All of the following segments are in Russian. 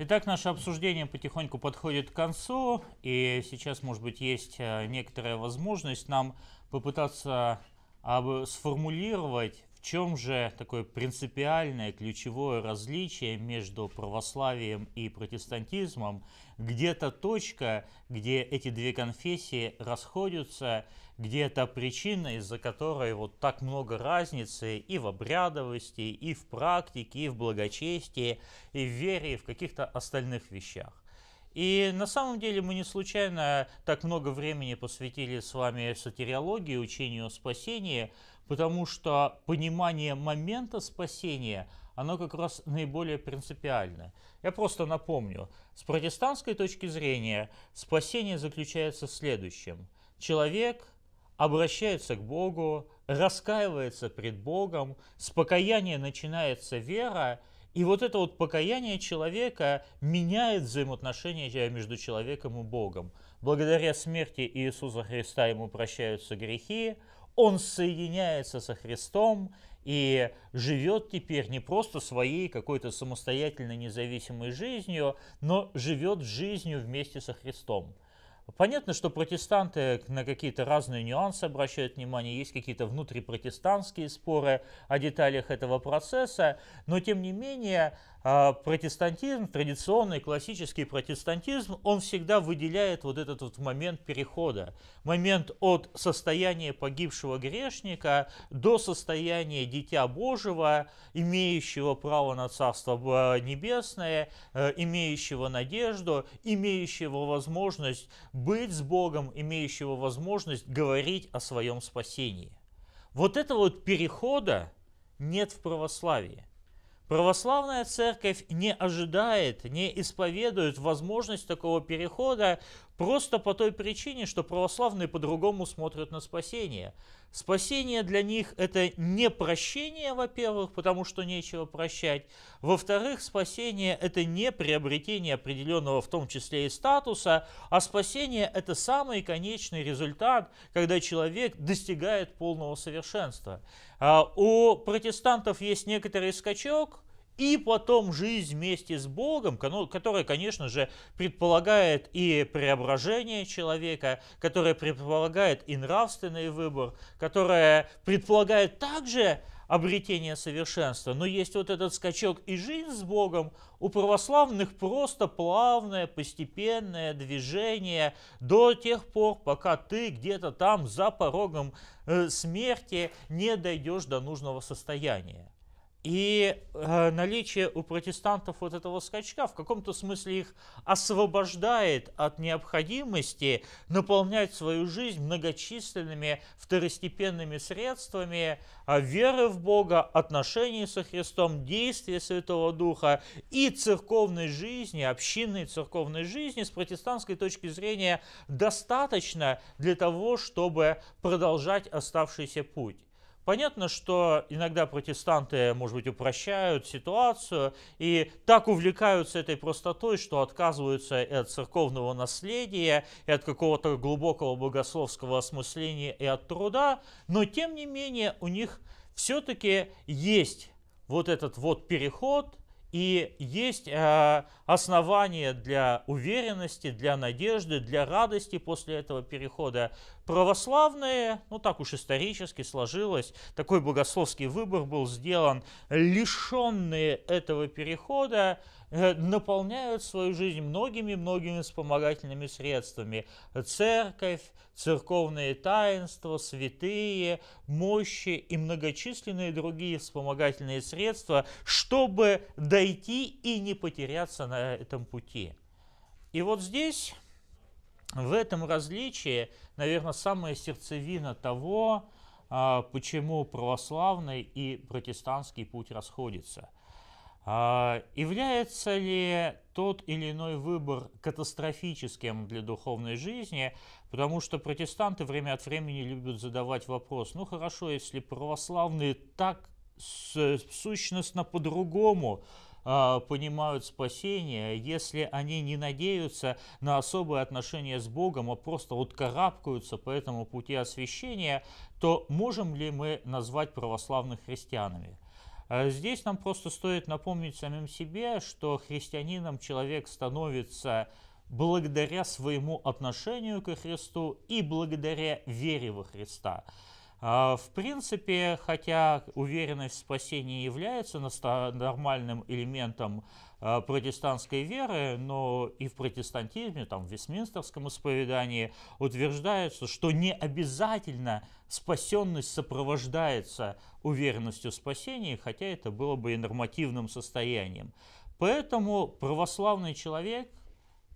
Итак, наше обсуждение потихоньку подходит к концу, и сейчас, может быть, есть э, некоторая возможность нам попытаться сформулировать чем же такое принципиальное ключевое различие между православием и протестантизмом? Где-то точка, где эти две конфессии расходятся, где-то причина, из-за которой вот так много разницы и в обрядовости, и в практике, и в благочестии, и в вере, и в каких-то остальных вещах. И на самом деле мы не случайно так много времени посвятили с вами сатириологии, учению о спасении, потому что понимание момента спасения, оно как раз наиболее принципиально. Я просто напомню, с протестантской точки зрения спасение заключается в следующем. Человек обращается к Богу, раскаивается пред Богом, с покаяния начинается вера – и вот это вот покаяние человека меняет взаимоотношения между человеком и Богом. Благодаря смерти Иисуса Христа ему прощаются грехи, он соединяется со Христом и живет теперь не просто своей какой-то самостоятельной независимой жизнью, но живет жизнью вместе со Христом. Понятно, что протестанты на какие-то разные нюансы обращают внимание, есть какие-то внутрипротестантские споры о деталях этого процесса, но тем не менее а протестантизм, традиционный классический протестантизм, он всегда выделяет вот этот вот момент перехода, момент от состояния погибшего грешника до состояния дитя Божьего, имеющего право на Царство Небесное, э, имеющего надежду, имеющего возможность быть с Богом, имеющего возможность говорить о своем спасении. Вот этого вот перехода нет в православии. Православная церковь не ожидает, не исповедует возможность такого перехода просто по той причине, что православные по-другому смотрят на спасение. Спасение для них – это не прощение, во-первых, потому что нечего прощать. Во-вторых, спасение – это не приобретение определенного, в том числе и статуса, а спасение – это самый конечный результат, когда человек достигает полного совершенства. А у протестантов есть некоторый скачок – и потом жизнь вместе с Богом, которая, конечно же, предполагает и преображение человека, которая предполагает и нравственный выбор, которая предполагает также обретение совершенства. Но есть вот этот скачок и жизнь с Богом. У православных просто плавное, постепенное движение до тех пор, пока ты где-то там за порогом э, смерти не дойдешь до нужного состояния. И э, наличие у протестантов вот этого скачка в каком-то смысле их освобождает от необходимости наполнять свою жизнь многочисленными второстепенными средствами а веры в Бога, отношений со Христом, действия Святого Духа и церковной жизни, общинной церковной жизни с протестантской точки зрения достаточно для того, чтобы продолжать оставшийся путь. Понятно, что иногда протестанты, может быть, упрощают ситуацию и так увлекаются этой простотой, что отказываются и от церковного наследия, и от какого-то глубокого богословского осмысления и от труда, но тем не менее у них все-таки есть вот этот вот переход и есть э, основания для уверенности, для надежды, для радости после этого перехода. Православные, ну так уж исторически сложилось, такой богословский выбор был сделан, лишенные этого перехода, Э, наполняют свою жизнь многими-многими вспомогательными средствами. Церковь, церковные таинства, святые, мощи и многочисленные другие вспомогательные средства, чтобы дойти и не потеряться на этом пути. И вот здесь, в этом различии, наверное, самая сердцевина того, а, почему православный и протестантский путь расходятся – а, является ли тот или иной выбор катастрофическим для духовной жизни? Потому что протестанты время от времени любят задавать вопрос, ну хорошо, если православные так сущностно по-другому а, понимают спасение, если они не надеются на особое отношение с Богом, а просто вот карабкаются по этому пути освящения, то можем ли мы назвать православных христианами? А здесь нам просто стоит напомнить самим себе, что христианином человек становится благодаря своему отношению к Христу и благодаря вере во Христа. А, в принципе, хотя уверенность в спасении является нормальным элементом Э, протестантской веры, но и в протестантизме, там, в Вестминстерском исповедании утверждается, что не обязательно спасенность сопровождается уверенностью в спасении, хотя это было бы и нормативным состоянием. Поэтому православный человек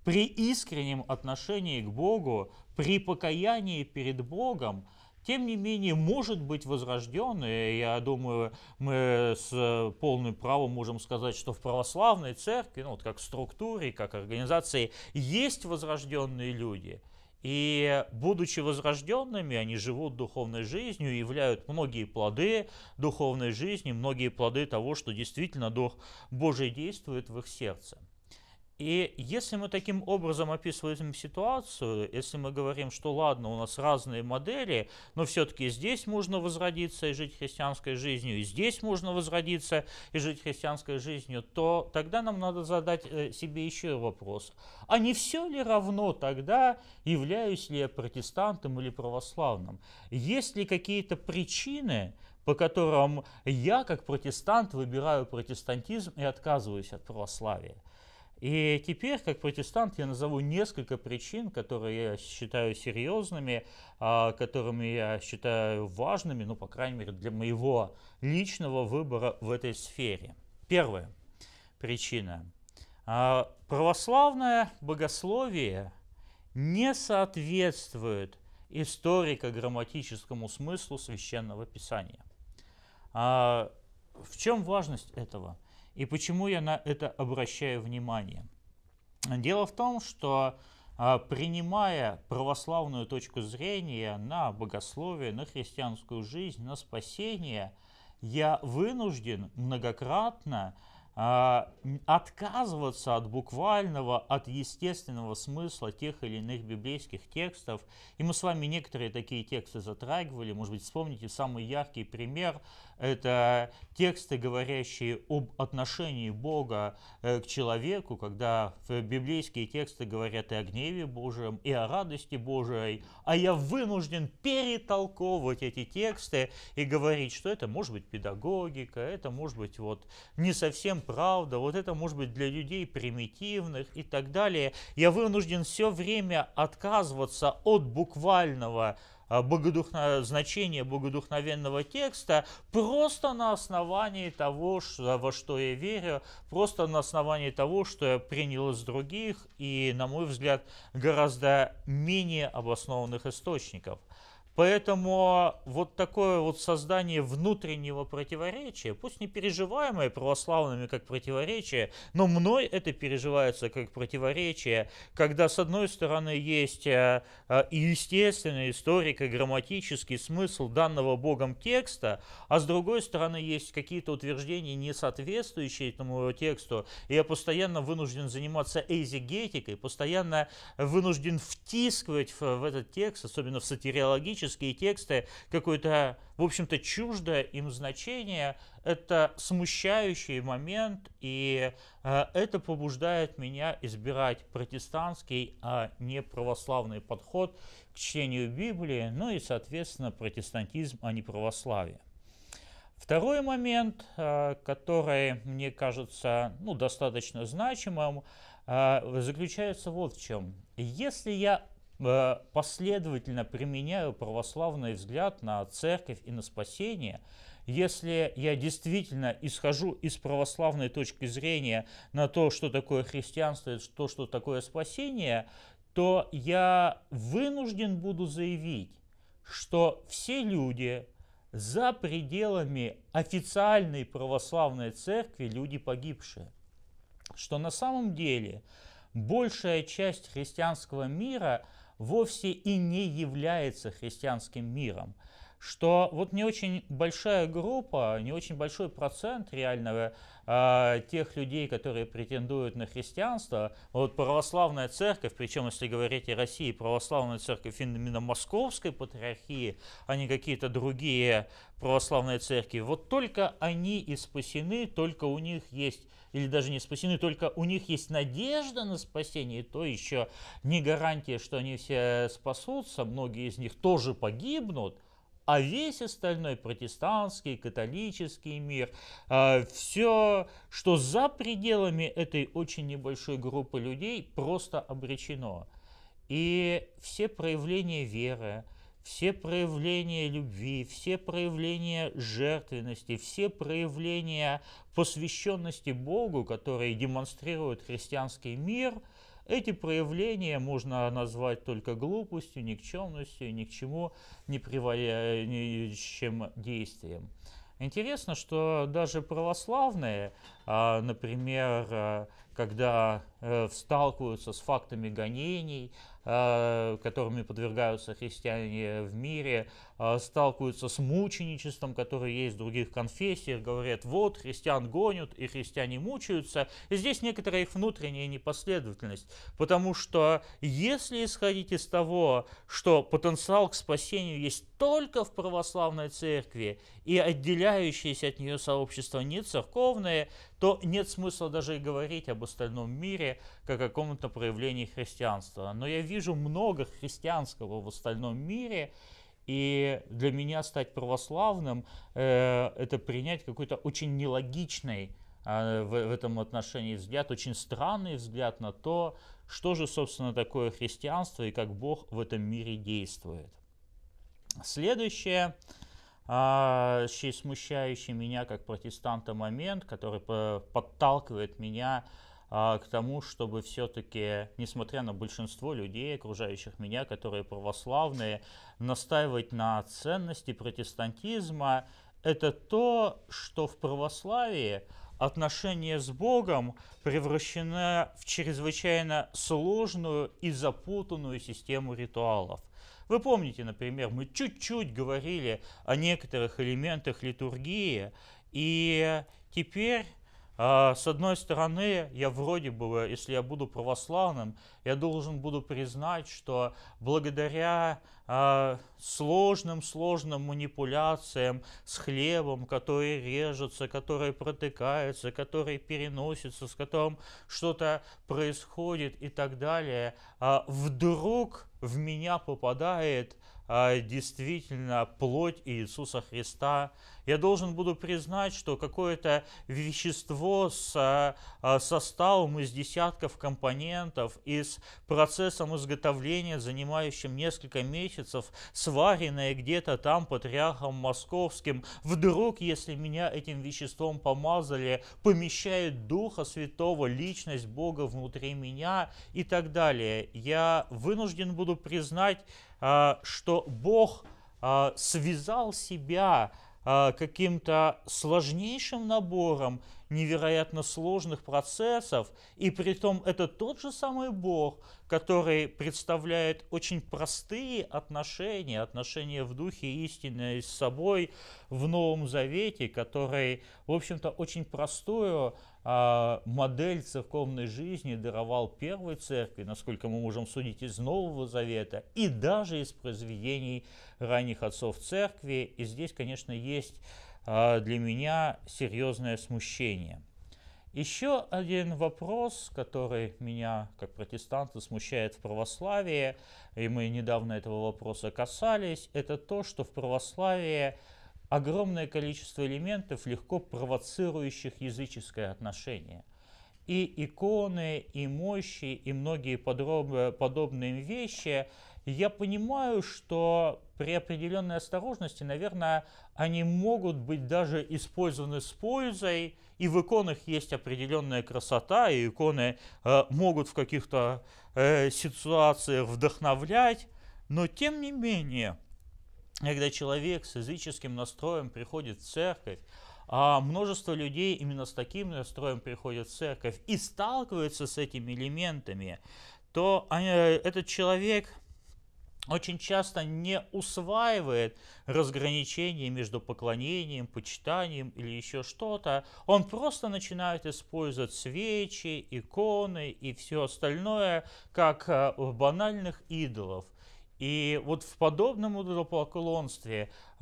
при искреннем отношении к Богу, при покаянии перед Богом – тем не менее, может быть возрожден, и я думаю, мы с полным правом можем сказать, что в православной церкви, ну, вот как структуре, как организации, есть возрожденные люди – и будучи возрожденными, они живут духовной жизнью и являют многие плоды духовной жизни, многие плоды того, что действительно Дух Божий действует в их сердце. И если мы таким образом описываем ситуацию, если мы говорим, что ладно, у нас разные модели, но все-таки здесь можно возродиться и жить христианской жизнью, и здесь можно возродиться и жить христианской жизнью, то тогда нам надо задать э, себе еще вопрос. А не все ли равно тогда, являюсь ли я протестантом или православным? Есть ли какие-то причины, по которым я, как протестант, выбираю протестантизм и отказываюсь от православия? И теперь, как протестант, я назову несколько причин, которые я считаю серьезными, а, которыми я считаю важными, ну, по крайней мере, для моего личного выбора в этой сфере. Первая причина. А, православное богословие не соответствует историко-грамматическому смыслу священного писания. А, в чем важность этого? И почему я на это обращаю внимание? Дело в том, что а, принимая православную точку зрения на богословие, на христианскую жизнь, на спасение, я вынужден многократно а, отказываться от буквального, от естественного смысла тех или иных библейских текстов. И мы с вами некоторые такие тексты затрагивали. Может быть, вспомните самый яркий пример это тексты, говорящие об отношении Бога э, к человеку, когда библейские тексты говорят и о гневе Божьем, и о радости Божьей. а я вынужден перетолковывать эти тексты и говорить, что это может быть педагогика, это может быть вот не совсем правда, вот это может быть для людей примитивных и так далее. Я вынужден все время отказываться от буквального а, богодухно... значение богодухновенного текста просто на основании того, что, во что я верю, просто на основании того, что я принял из других и, на мой взгляд, гораздо менее обоснованных источников – Поэтому вот такое вот создание внутреннего противоречия, пусть не переживаемое православными как противоречие, но мной это переживается как противоречие, когда с одной стороны есть э, э, и естественный историко грамматический смысл данного Богом текста, а с другой стороны есть какие-то утверждения, не соответствующие этому тексту, и я постоянно вынужден заниматься эзигетикой, постоянно вынужден втискивать в этот текст, особенно в сатириологический политические тексты какое-то, в общем-то, чуждое им значение, это смущающий момент, и э, это побуждает меня избирать протестантский, а не православный подход к чтению Библии, ну и, соответственно, протестантизм, а не православие. Второй момент, э, который мне кажется ну, достаточно значимым, э, заключается вот в чем. Если я Э, последовательно применяю православный взгляд на церковь и на спасение, если я действительно исхожу из православной точки зрения на то, что такое христианство, то, что такое спасение, то я вынужден буду заявить, что все люди за пределами официальной православной церкви люди погибшие. Что на самом деле большая часть христианского мира – вовсе и не является христианским миром что вот не очень большая группа, не очень большой процент реального э, тех людей, которые претендуют на христианство, вот православная церковь, причем если говорить о России, православная церковь именно московской патриархии, а не какие-то другие православные церкви, вот только они и спасены, только у них есть или даже не спасены, только у них есть надежда на спасение, и то еще не гарантия, что они все спасутся, многие из них тоже погибнут, а весь остальной протестантский, католический мир, а, все, что за пределами этой очень небольшой группы людей, просто обречено. И все проявления веры, все проявления любви, все проявления жертвенности, все проявления посвященности Богу, которые демонстрирует христианский мир – эти проявления можно назвать только глупостью, никчемностью, ни к чему не приводящим э, действием. Интересно, что даже православные, а, например, а, когда э, сталкиваются с фактами гонений, э, которыми подвергаются христиане в мире, э, сталкиваются с мученичеством, которое есть в других конфессиях, говорят, вот, христиан гонят и христиане мучаются. И здесь некоторая их внутренняя непоследовательность, потому что если исходить из того, что потенциал к спасению есть только в православной церкви, и отделяющееся от нее сообщество не церковное то нет смысла даже и говорить об остальном мире как о каком-то проявлении христианства. Но я вижу много христианского в остальном мире, и для меня стать православным э, это принять какой-то очень нелогичный э, в, в этом отношении взгляд, очень странный взгляд на то, что же, собственно, такое христианство и как Бог в этом мире действует. Следующее смущающий меня как протестанта момент, который подталкивает меня а, к тому, чтобы все-таки, несмотря на большинство людей, окружающих меня, которые православные, настаивать на ценности протестантизма, это то, что в православии отношения с Богом превращена в чрезвычайно сложную и запутанную систему ритуалов. Вы помните, например, мы чуть-чуть говорили о некоторых элементах литургии, и теперь а, с одной стороны, я вроде бы, если я буду православным, я должен буду признать, что благодаря сложным-сложным а, манипуляциям с хлебом, который режется, который протыкается, который переносится, с которым что-то происходит и так далее, а, вдруг в меня попадает а, действительно плоть Иисуса Христа. Я должен буду признать, что какое-то вещество с составом из десятков компонентов, из с процессом изготовления, занимающим несколько месяцев, сваренное где-то там патриархом московским. Вдруг, если меня этим веществом помазали, помещает Духа Святого, личность Бога внутри меня и так далее. Я вынужден буду признать, а, что Бог а, связал себя а, каким-то сложнейшим набором невероятно сложных процессов, и при том это тот же самый Бог, который представляет очень простые отношения, отношения в духе истины с собой в Новом Завете, который, в общем-то, очень простую а, модель церковной жизни даровал первой церкви, насколько мы можем судить из Нового Завета, и даже из произведений ранних отцов церкви. И здесь, конечно, есть а, для меня серьезное смущение. Еще один вопрос, который меня как протестанта смущает в православии, и мы недавно этого вопроса касались, это то, что в православии огромное количество элементов, легко провоцирующих языческое отношение. И иконы, и мощи, и многие подробные, подобные вещи – я понимаю, что при определенной осторожности, наверное, они могут быть даже использованы с пользой, и в иконах есть определенная красота, и иконы э, могут в каких-то э, ситуациях вдохновлять, но тем не менее, когда человек с языческим настроем приходит в церковь, а множество людей именно с таким настроем приходят в церковь и сталкиваются с этими элементами, то э, этот человек очень часто не усваивает разграничение между поклонением, почитанием или еще что-то. Он просто начинает использовать свечи, иконы и все остальное как э, банальных идолов. И вот в подобном идолопоклонстве э,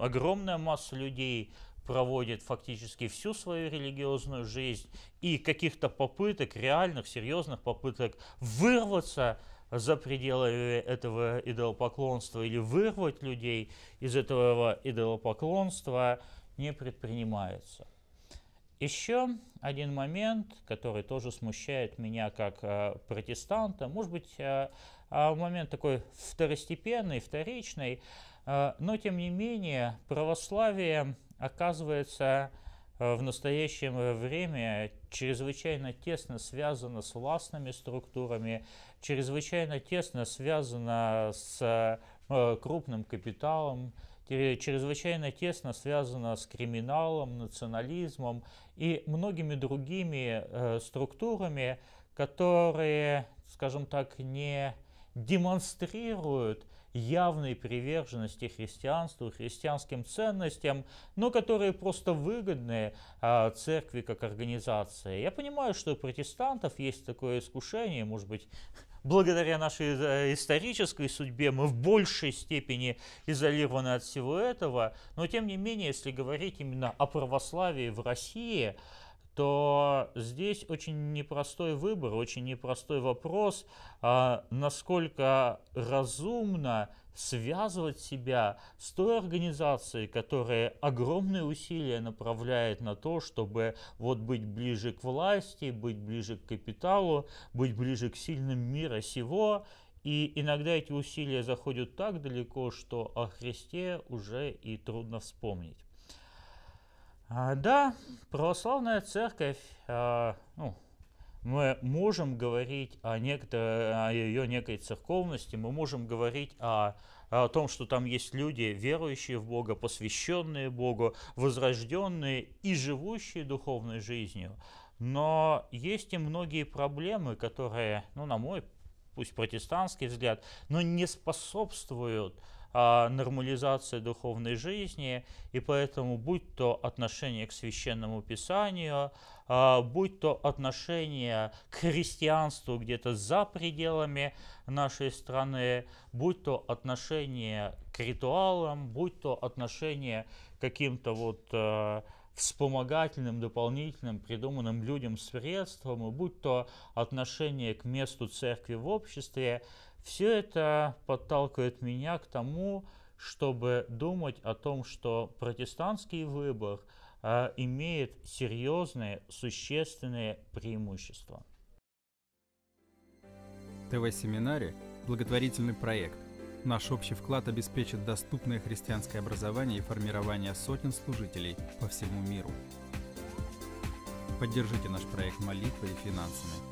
огромная масса людей проводит фактически всю свою религиозную жизнь и каких-то попыток, реальных, серьезных попыток вырваться за пределы этого идолопоклонства или вырвать людей из этого идолопоклонства не предпринимается. Еще один момент, который тоже смущает меня как э, протестанта, может быть, э, э момент такой второстепенный, вторичный, э, но тем не менее православие оказывается Э, в настоящее э, время чрезвычайно тесно связано с властными структурами, чрезвычайно тесно связано с э, крупным капиталом, чрезвычайно тесно связано с криминалом, национализмом и многими другими структурами, которые, скажем так, не демонстрируют явной приверженности христианству, христианским ценностям, но которые просто выгодны а, церкви как организации. Я понимаю, что у протестантов есть такое искушение, может быть, благодаря нашей э, исторической судьбе мы в большей степени изолированы от всего этого, но тем не менее, если говорить именно о православии в России, то здесь очень непростой выбор, очень непростой вопрос, а, насколько разумно связывать себя с той организацией, которая огромные усилия направляет на то, чтобы вот быть ближе к власти, быть ближе к капиталу, быть ближе к сильным мира сего. И иногда эти усилия заходят так далеко, что о Христе уже и трудно вспомнить. А, да, православная церковь, а, ну, мы можем говорить о, некто, о ее некой церковности, мы можем говорить о, о том, что там есть люди, верующие в Бога, посвященные Богу, возрожденные и живущие духовной жизнью. Но есть и многие проблемы, которые, ну, на мой, пусть протестантский взгляд, но не способствуют а, нормализация духовной жизни, и поэтому будь то отношение к священному писанию, а, будь то отношение к христианству где-то за пределами нашей страны, будь то отношение к ритуалам, будь то отношение к каким-то вот э, вспомогательным, дополнительным, придуманным людям средством, и будь то отношение к месту церкви в обществе, все это подталкивает меня к тому, чтобы думать о том, что протестантский выбор э, имеет серьезные, существенные преимущества. ТВ-семинаре – благотворительный проект. Наш общий вклад обеспечит доступное христианское образование и формирование сотен служителей по всему миру. Поддержите наш проект молитвой и финансами –